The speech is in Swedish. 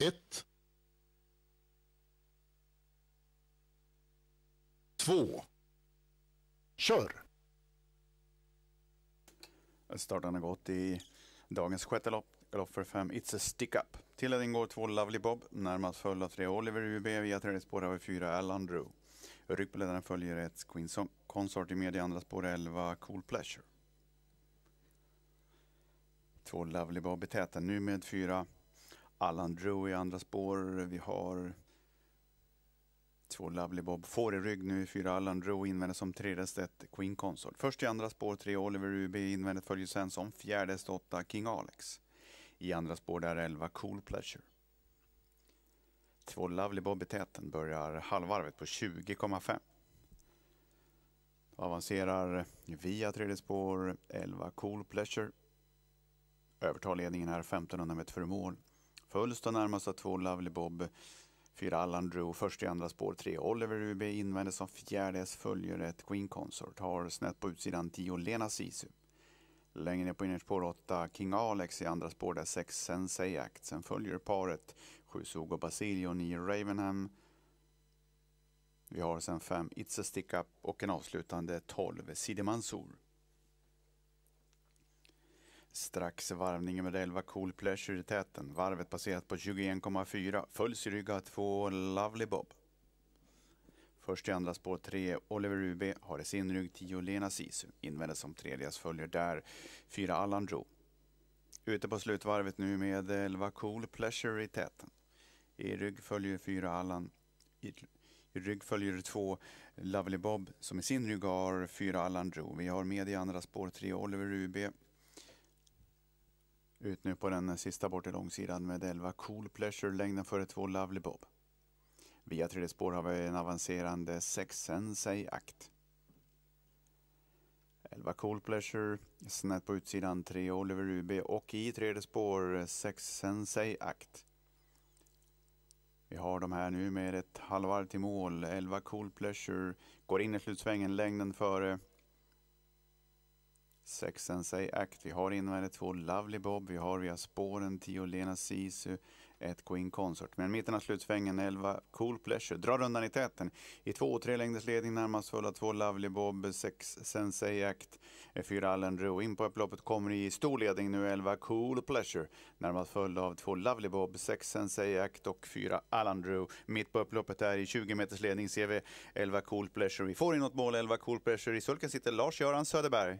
1. 2. Kör! Starten har gått i dagens sjätte lopp, lopp för fem It's a stick-up. Till den ingår två Lovely Bob, närmast följd av tre Oliver UB, via tredje spår har vi fyra Alan Drew. Ryck på ledaren följer ett Queen Song Consort i media, andra spår 11 Cool Pleasure. Två Lovely Bob i täten nu med fyra Alan Drew i andra spår. Vi har två Lovely Bob får i rygg nu, fyra Alan Drew invändigt som tredje ett Queen Consort. Först i andra spår tre Oliver Ruby invändigt följer sen som fjärde häst åtta King Alex. I andra spår där elva Cool Pleasure. Två Lovely Bob i täten börjar halvvarvet på 20,5. Avancerar via tredje spår 11 Cool Pleasure. Övertar ledningen här 1500 meter före mål. Följs då närmast av två Lovely Bob, fyra Allan Drew, först i andra spår, tre Oliver Ruby invändes som fjärde S följer ett Queen Consort, har snett på utsidan tio Lena Sisu. Längre ner på innerspår 8 King Alex i andra spår där 6 Sensei Act. Sen följer paret 7 Sogo Basilio, 9 Ravenham. Vi har sen 5 It's a Stick Up och en avslutande 12 Sidi Mansour. Strax varvningen med 11, Cool Pleasure i täten. Varvet passerat på 21,4. Följs i rygg av två Lovely Bob. Först i andra spår 3, Oliver Ruby har i sin rygg 10 Lena Sisu. Invändes som tredjeas följer där 4 Allan Drew. Ute på slutvarvet nu med 11 Cool Pleasure i täten. I rygg följer 4 Allan. I, rygg följer 2 Lovely Bob som i sin rygg har 4 Allan Drew. Vi har med i andra spår 3 Oliver Ruby ut nu på den sista bortre långsidan med 11 Cool Pleasure längden före 2 Lovely Bob. Via tredje spår har vi en avancerande 6 Sensei Act. 11 Cool Pleasure, snett på utsidan 3 Oliver UB och i tredje spår 6 Sensei Act. Vi har de här nu med ett halvvarv till mål. 11 Cool Pleasure går in i slutsvängen, längden före 6 Sensei Act. Vi har invändigt 2 Lovely Bob, vi har via spåren 10 Lena Sisu, 1 Queen Consort. Men mitten av slutsvängen 11 Cool Pleasure drar undan i täten. I 2 och 3 längders ledning närmast fulla 2 Lovely Bob, 6 Sensei Act, 4 eh, Allen Roe. In på upploppet kommer i stor ledning nu 11 Cool Pleasure. Närmast följd av 2 Lovely Bob, 6 Sensei Act och 4 Allen Roe. Mitt på upploppet är i 20 meters ledning ser vi 11 Cool Pleasure. Vi får in något mål 11 Cool Pleasure. I sulken sitter Lars-Göran Söderberg.